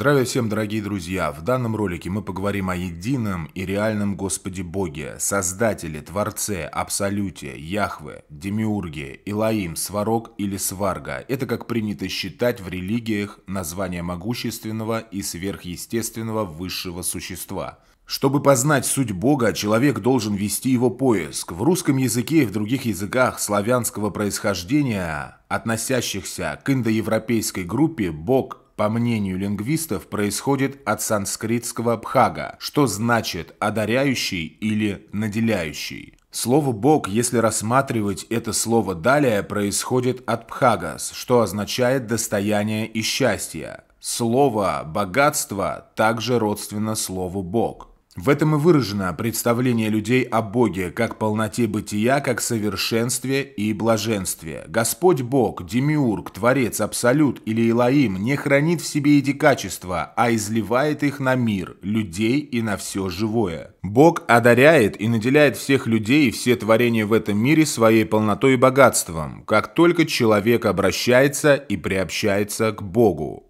Здравия всем, дорогие друзья! В данном ролике мы поговорим о едином и реальном Господе Боге, Создателе, Творце, Абсолюте, Яхве, Демиурге, Илаим, Сварог или Сварга. Это, как принято считать в религиях, название могущественного и сверхъестественного высшего существа. Чтобы познать суть Бога, человек должен вести его поиск. В русском языке и в других языках славянского происхождения, относящихся к индоевропейской группе, Бог по мнению лингвистов, происходит от санскритского «бхага», что значит «одаряющий» или «наделяющий». Слово «бог», если рассматривать это слово далее, происходит от «бхагас», что означает «достояние и счастье». Слово «богатство» также родственно слову «бог». В этом и выражено представление людей о Боге как полноте бытия, как совершенстве и блаженстве. Господь Бог, Демиург, Творец, Абсолют или Илаим не хранит в себе эти качества, а изливает их на мир, людей и на все живое. Бог одаряет и наделяет всех людей и все творения в этом мире своей полнотой и богатством, как только человек обращается и приобщается к Богу.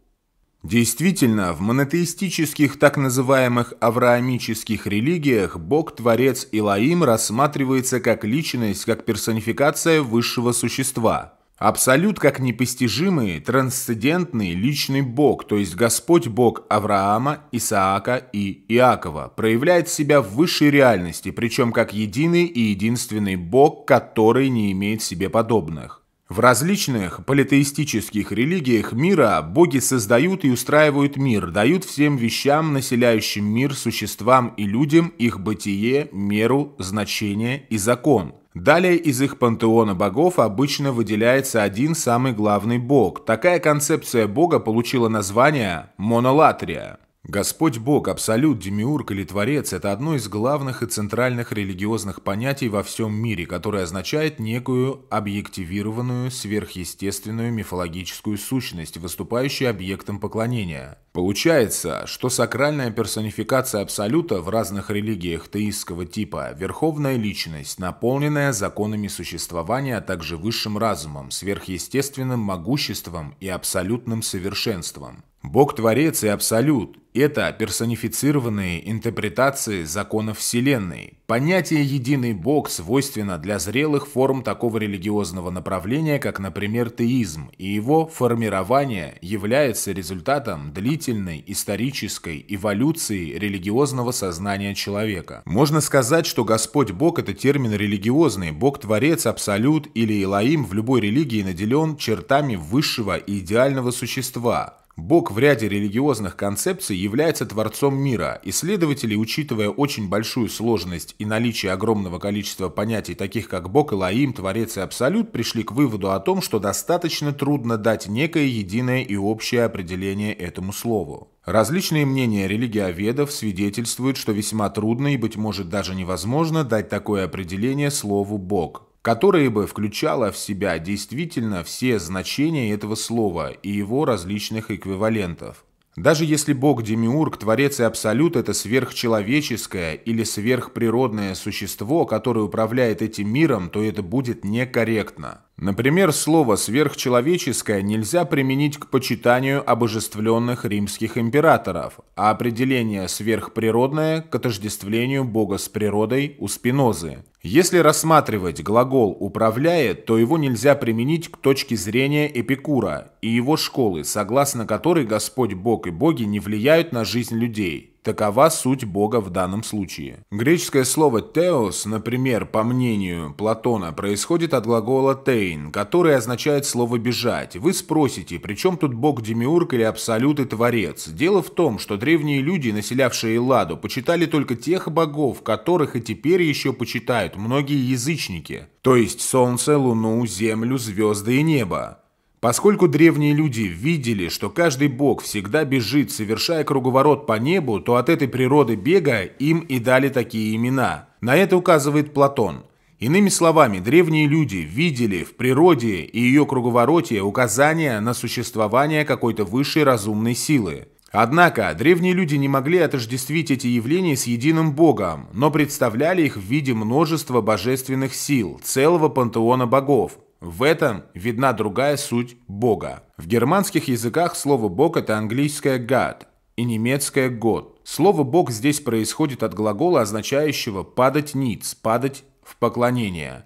Действительно, в монотеистических так называемых авраамических религиях бог-творец Илаим рассматривается как личность, как персонификация высшего существа. Абсолют как непостижимый, трансцендентный личный бог, то есть Господь-бог Авраама, Исаака и Иакова, проявляет себя в высшей реальности, причем как единый и единственный бог, который не имеет себе подобных. В различных политеистических религиях мира боги создают и устраивают мир, дают всем вещам, населяющим мир, существам и людям их бытие, меру, значение и закон. Далее из их пантеона богов обычно выделяется один самый главный бог. Такая концепция бога получила название «монолатрия». Господь Бог, Абсолют, Демиург или Творец – это одно из главных и центральных религиозных понятий во всем мире, которое означает некую объективированную, сверхъестественную мифологическую сущность, выступающую объектом поклонения. Получается, что сакральная персонификация Абсолюта в разных религиях теистского типа – верховная личность, наполненная законами существования, а также высшим разумом, сверхъестественным могуществом и абсолютным совершенством – Бог-творец и абсолют – это персонифицированные интерпретации закона Вселенной. Понятие «единый Бог» свойственно для зрелых форм такого религиозного направления, как, например, теизм, и его формирование является результатом длительной исторической эволюции религиозного сознания человека. Можно сказать, что Господь Бог – это термин религиозный, Бог-творец, абсолют или Илаим в любой религии наделен чертами высшего и идеального существа, Бог в ряде религиозных концепций является творцом мира, и следователи, учитывая очень большую сложность и наличие огромного количества понятий, таких как Бог, Элоим, Творец и Абсолют, пришли к выводу о том, что достаточно трудно дать некое единое и общее определение этому слову. Различные мнения религиоведов свидетельствуют, что весьма трудно и, быть может, даже невозможно дать такое определение слову «Бог» которое бы включало в себя действительно все значения этого слова и его различных эквивалентов. Даже если Бог Демиург, Творец и Абсолют – это сверхчеловеческое или сверхприродное существо, которое управляет этим миром, то это будет некорректно. Например, слово «сверхчеловеческое» нельзя применить к почитанию обожествленных римских императоров, а определение «сверхприродное» к отождествлению Бога с природой у Спинозы. Если рассматривать глагол «управляет», то его нельзя применить к точке зрения Эпикура и его школы, согласно которой Господь Бог и боги не влияют на жизнь людей. Такова суть Бога в данном случае. Греческое слово «теос», например, по мнению Платона, происходит от глагола «тейн», который означает слово «бежать». Вы спросите, при чем тут Бог Демиург или Абсолют и Творец? Дело в том, что древние люди, населявшие Ладу, почитали только тех богов, которых и теперь еще почитают многие язычники, то есть солнце, луну, землю, звезды и небо. Поскольку древние люди видели, что каждый бог всегда бежит, совершая круговорот по небу, то от этой природы бега им и дали такие имена. На это указывает Платон. Иными словами, древние люди видели в природе и ее круговороте указания на существование какой-то высшей разумной силы. Однако, древние люди не могли отождествить эти явления с единым богом, но представляли их в виде множества божественных сил, целого пантеона богов, в этом видна другая суть Бога. В германских языках слово «бог» — это английское «god» и немецкое «год». Слово «бог» здесь происходит от глагола, означающего «падать ниц», «падать в поклонение».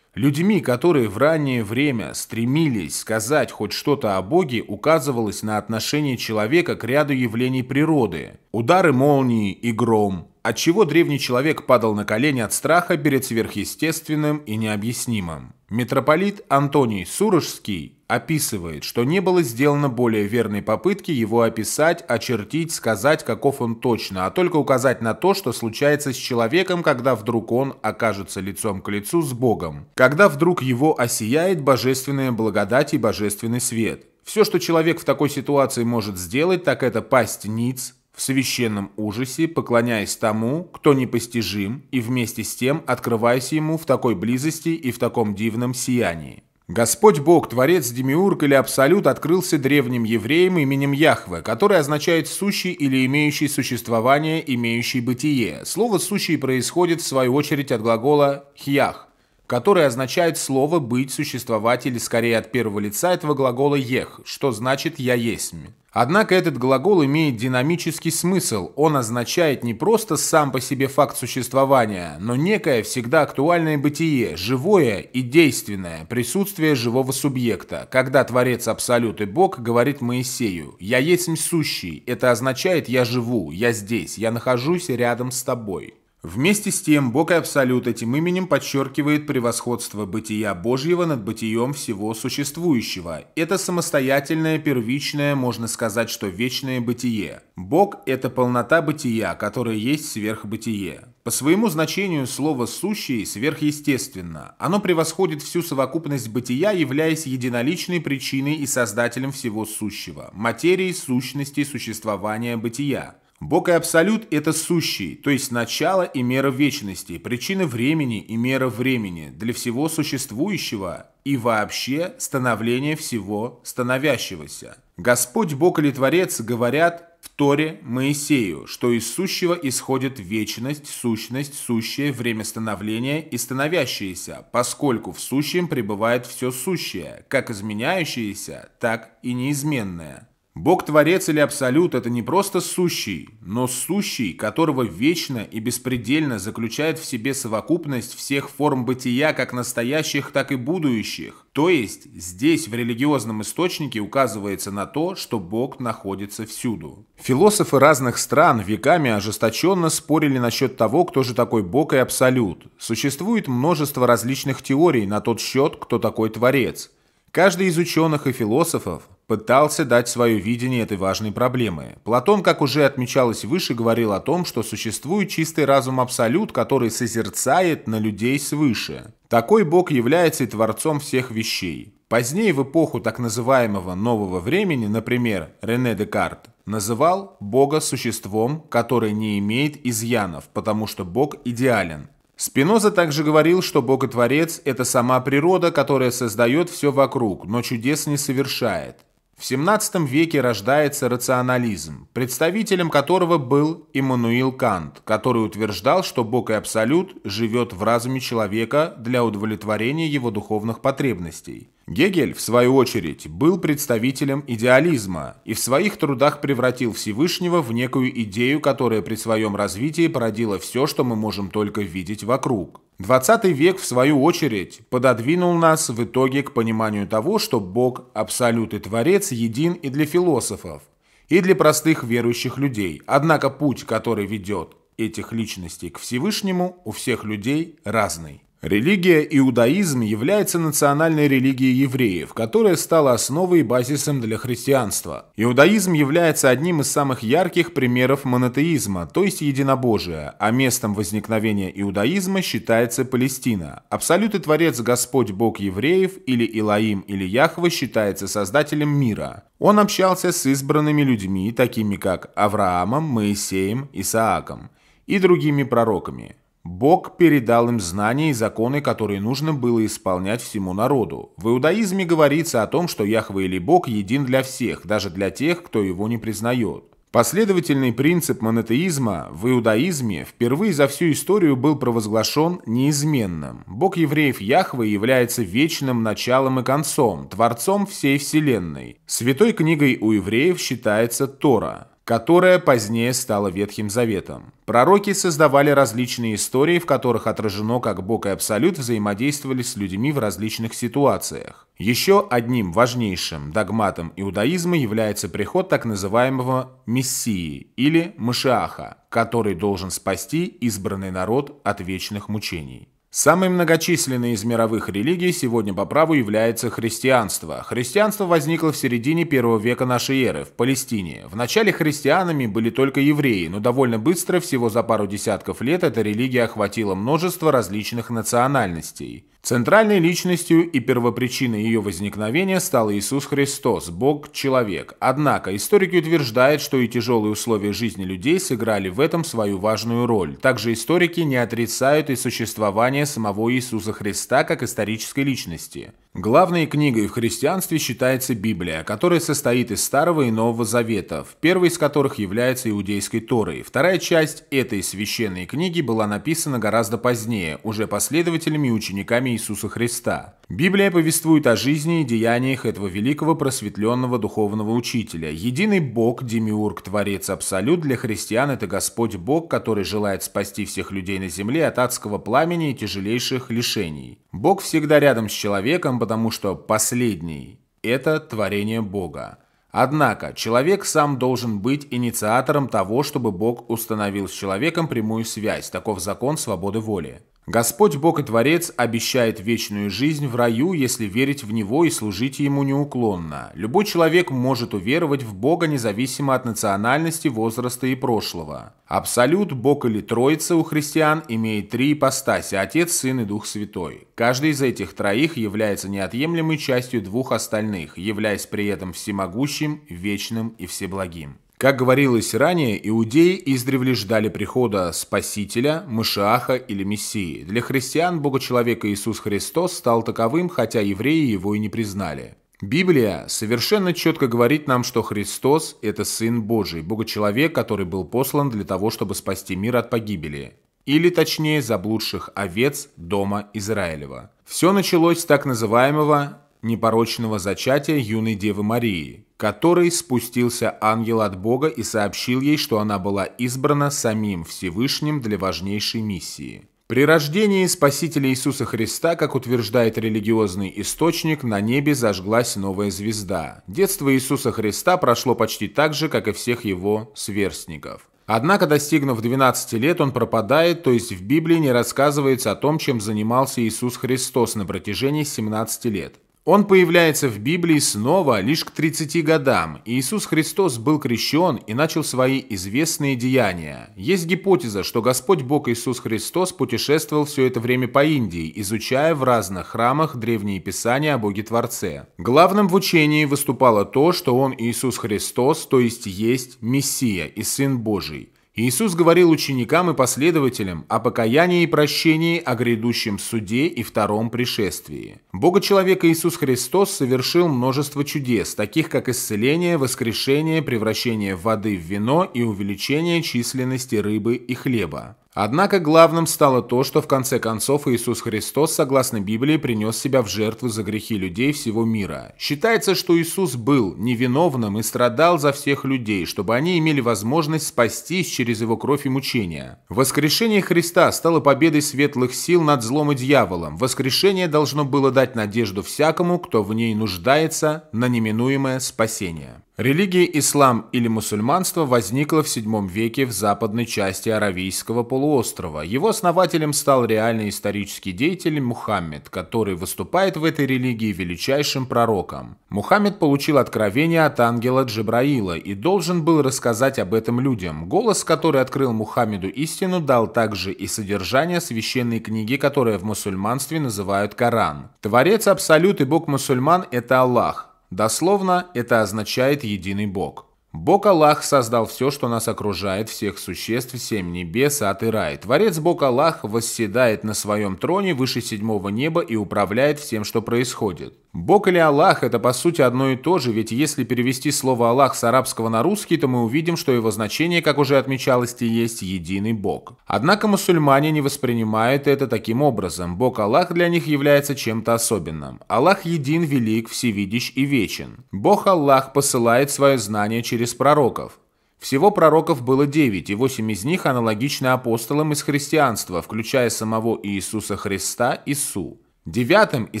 Людьми, которые в раннее время стремились сказать хоть что-то о Боге, указывалось на отношение человека к ряду явлений природы. Удары молнии и гром, отчего древний человек падал на колени от страха перед сверхъестественным и необъяснимым. Митрополит Антоний Сурожский описывает, что не было сделано более верной попытки его описать, очертить, сказать, каков он точно, а только указать на то, что случается с человеком, когда вдруг он окажется лицом к лицу с Богом, когда вдруг его осияет божественная благодать и божественный свет. Все, что человек в такой ситуации может сделать, так это пасть ниц, в священном ужасе, поклоняясь тому, кто непостижим, и вместе с тем открываясь ему в такой близости и в таком дивном сиянии. Господь Бог, Творец, Демиург или Абсолют открылся древним евреям именем Яхве, который означает «сущий» или «имеющий существование, имеющий бытие». Слово «сущий» происходит, в свою очередь, от глагола «хьях», которое означает слово «быть», «существовать» или скорее от первого лица этого глагола «ех», что значит «я есть». Однако этот глагол имеет динамический смысл. Он означает не просто сам по себе факт существования, но некое всегда актуальное бытие, живое и действенное, присутствие живого субъекта. Когда Творец Абсолют и Бог говорит Моисею «Я есть сущий», это означает «я живу», «я здесь», «я нахожусь рядом с тобой». Вместе с тем, Бог и Абсолют этим именем подчеркивает превосходство бытия Божьего над бытием всего существующего. Это самостоятельное, первичное, можно сказать, что вечное бытие. Бог – это полнота бытия, которое есть сверхбытие. По своему значению слово «сущее» сверхъестественно. Оно превосходит всю совокупность бытия, являясь единоличной причиной и создателем всего сущего – материи, сущности, существования бытия. Бог и Абсолют – это сущий, то есть начало и мера вечности, причина времени и мера времени для всего существующего и вообще становление всего становящегося. Господь Бог или Творец говорят в Торе Моисею, что из сущего исходит вечность, сущность, сущее, время становления и становящееся, поскольку в сущем пребывает все сущее, как изменяющееся, так и неизменное. Бог-творец или абсолют – это не просто сущий, но сущий, которого вечно и беспредельно заключает в себе совокупность всех форм бытия, как настоящих, так и будущих. То есть, здесь в религиозном источнике указывается на то, что Бог находится всюду. Философы разных стран веками ожесточенно спорили насчет того, кто же такой Бог и абсолют. Существует множество различных теорий на тот счет, кто такой творец – Каждый из ученых и философов пытался дать свое видение этой важной проблемы. Платон, как уже отмечалось выше, говорил о том, что существует чистый разум абсолют, который созерцает на людей свыше. Такой Бог является и творцом всех вещей. Позднее в эпоху так называемого «нового времени», например, Рене Декарт, называл Бога существом, которое не имеет изъянов, потому что Бог идеален. Спиноза также говорил, что Бог и Творец – это сама природа, которая создает все вокруг, но чудес не совершает. В XVII веке рождается рационализм, представителем которого был Иммануил Кант, который утверждал, что Бог и Абсолют живет в разуме человека для удовлетворения его духовных потребностей. Гегель, в свою очередь, был представителем идеализма и в своих трудах превратил Всевышнего в некую идею, которая при своем развитии породила все, что мы можем только видеть вокруг. XX век, в свою очередь, пододвинул нас в итоге к пониманию того, что Бог, Абсолют и Творец един и для философов, и для простых верующих людей. Однако путь, который ведет этих личностей к Всевышнему, у всех людей разный. Религия иудаизм является национальной религией евреев, которая стала основой и базисом для христианства. Иудаизм является одним из самых ярких примеров монотеизма, то есть единобожия, а местом возникновения иудаизма считается Палестина. Абсолют и Творец Господь Бог евреев или Илаим или Яхва считается создателем мира. Он общался с избранными людьми, такими как Авраамом, Моисеем, Исааком и другими пророками – Бог передал им знания и законы, которые нужно было исполнять всему народу. В иудаизме говорится о том, что Яхва или Бог един для всех, даже для тех, кто его не признает. Последовательный принцип монотеизма в иудаизме впервые за всю историю был провозглашен неизменным. Бог евреев Яхве является вечным началом и концом, творцом всей вселенной. Святой книгой у евреев считается Тора которое позднее стало Ветхим Заветом. Пророки создавали различные истории, в которых отражено, как Бог и Абсолют взаимодействовали с людьми в различных ситуациях. Еще одним важнейшим догматом иудаизма является приход так называемого Мессии или Машиаха, который должен спасти избранный народ от вечных мучений. Самой многочисленной из мировых религий сегодня по праву является христианство. Христианство возникло в середине первого века нашей эры в Палестине. Вначале христианами были только евреи, но довольно быстро, всего за пару десятков лет, эта религия охватила множество различных национальностей. Центральной личностью и первопричиной ее возникновения стал Иисус Христос, Бог-человек. Однако историки утверждают, что и тяжелые условия жизни людей сыграли в этом свою важную роль. Также историки не отрицают и существование самого Иисуса Христа как исторической личности – Главной книгой в христианстве считается Библия, которая состоит из Старого и Нового Заветов, Первый из которых является иудейской Торой. Вторая часть этой священной книги была написана гораздо позднее, уже последователями и учениками Иисуса Христа. Библия повествует о жизни и деяниях этого великого просветленного духовного учителя. Единый Бог, Демиург, Творец Абсолют, для христиан это Господь Бог, который желает спасти всех людей на земле от адского пламени и тяжелейших лишений. Бог всегда рядом с человеком, потому что последний – это творение Бога. Однако человек сам должен быть инициатором того, чтобы Бог установил с человеком прямую связь, таков закон свободы воли. Господь Бог и Творец обещает вечную жизнь в раю, если верить в Него и служить Ему неуклонно. Любой человек может уверовать в Бога независимо от национальности, возраста и прошлого. Абсолют, Бог или Троица у христиан имеет три ипостаси – Отец, Сын и Дух Святой. Каждый из этих троих является неотъемлемой частью двух остальных, являясь при этом всемогущим, вечным и всеблагим. Как говорилось ранее, иудеи издревле ждали прихода Спасителя, Мышиаха или Мессии. Для христиан Бога Человека Иисус Христос стал таковым, хотя евреи его и не признали. Библия совершенно четко говорит нам, что Христос – это Сын Божий, Богочеловек, который был послан для того, чтобы спасти мир от погибели или точнее заблудших овец дома Израилева. Все началось с так называемого непорочного зачатия юной Девы Марии, который спустился ангел от Бога и сообщил ей, что она была избрана самим Всевышним для важнейшей миссии. При рождении Спасителя Иисуса Христа, как утверждает религиозный источник, на небе зажглась новая звезда. Детство Иисуса Христа прошло почти так же, как и всех его сверстников. Однако, достигнув 12 лет, он пропадает, то есть в Библии не рассказывается о том, чем занимался Иисус Христос на протяжении 17 лет. Он появляется в Библии снова лишь к 30 годам. Иисус Христос был крещен и начал свои известные деяния. Есть гипотеза, что Господь Бог Иисус Христос путешествовал все это время по Индии, изучая в разных храмах древние писания о Боге Творце. Главным в учении выступало то, что Он Иисус Христос, то есть есть Мессия и Сын Божий. Иисус говорил ученикам и последователям о покаянии и прощении, о грядущем суде и втором пришествии. бога человека Иисус Христос совершил множество чудес, таких как исцеление, воскрешение, превращение воды в вино и увеличение численности рыбы и хлеба. Однако главным стало то, что в конце концов Иисус Христос, согласно Библии, принес себя в жертву за грехи людей всего мира. Считается, что Иисус был невиновным и страдал за всех людей, чтобы они имели возможность спастись через его кровь и мучения. Воскрешение Христа стало победой светлых сил над злом и дьяволом. Воскрешение должно было дать надежду всякому, кто в ней нуждается на неминуемое спасение. Религия ислам или мусульманство возникла в VII веке в западной части Аравийского полуострова. Его основателем стал реальный исторический деятель Мухаммед, который выступает в этой религии величайшим пророком. Мухаммед получил откровение от ангела Джибраила и должен был рассказать об этом людям. Голос, который открыл Мухаммеду истину, дал также и содержание священной книги, которая в мусульманстве называют Коран. Творец Абсолют и Бог мусульман – это Аллах. Дословно это означает «единый Бог». Бог Аллах создал все, что нас окружает, всех существ, семь небес, ад и рай. Творец Бог Аллах восседает на своем троне выше седьмого неба и управляет всем, что происходит. Бог или Аллах – это по сути одно и то же, ведь если перевести слово «Аллах» с арабского на русский, то мы увидим, что его значение, как уже отмечалось, и есть «единый Бог». Однако мусульмане не воспринимают это таким образом. Бог Аллах для них является чем-то особенным. Аллах един, велик, всевидящ и вечен. Бог Аллах посылает свое знание через пророков. Всего пророков было девять, и восемь из них аналогичны апостолам из христианства, включая самого Иисуса Христа Ису. Девятым и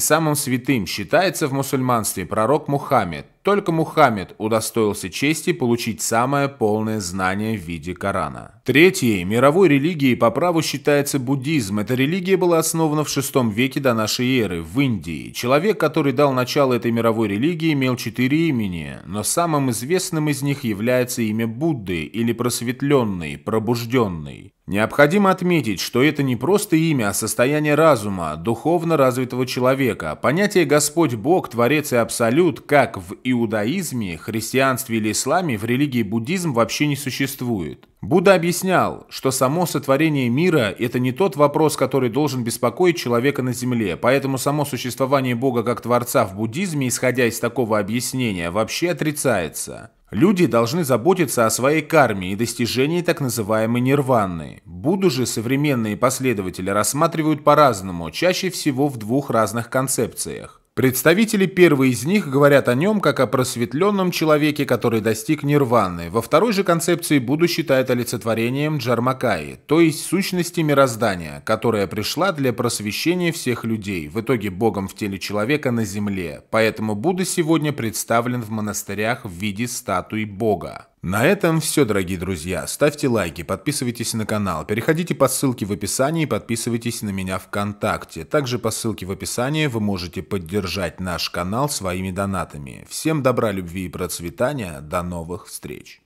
самым святым считается в мусульманстве пророк Мухаммед, только Мухаммед удостоился чести получить самое полное знание в виде Корана. Третьей мировой религией по праву считается буддизм. Эта религия была основана в VI веке до нашей эры в Индии. Человек, который дал начало этой мировой религии, имел четыре имени, но самым известным из них является имя Будды или просветленный, пробужденный. Необходимо отметить, что это не просто имя, а состояние разума, духовно развитого человека. Понятие «Господь Бог», «Творец» и «Абсолют», как в иудаизме, христианстве или исламе в религии буддизм вообще не существует. Будда объяснял, что само сотворение мира – это не тот вопрос, который должен беспокоить человека на земле, поэтому само существование Бога как Творца в буддизме, исходя из такого объяснения, вообще отрицается. Люди должны заботиться о своей карме и достижении так называемой нирваны. Будду же современные последователи рассматривают по-разному, чаще всего в двух разных концепциях. Представители первой из них говорят о нем как о просветленном человеке, который достиг нирваны. Во второй же концепции Будду считает олицетворением Джармакаи, то есть сущности мироздания, которая пришла для просвещения всех людей, в итоге богом в теле человека на земле. Поэтому Будда сегодня представлен в монастырях в виде статуи бога. На этом все, дорогие друзья. Ставьте лайки, подписывайтесь на канал, переходите по ссылке в описании и подписывайтесь на меня ВКонтакте. Также по ссылке в описании вы можете поддержать наш канал своими донатами. Всем добра, любви и процветания. До новых встреч.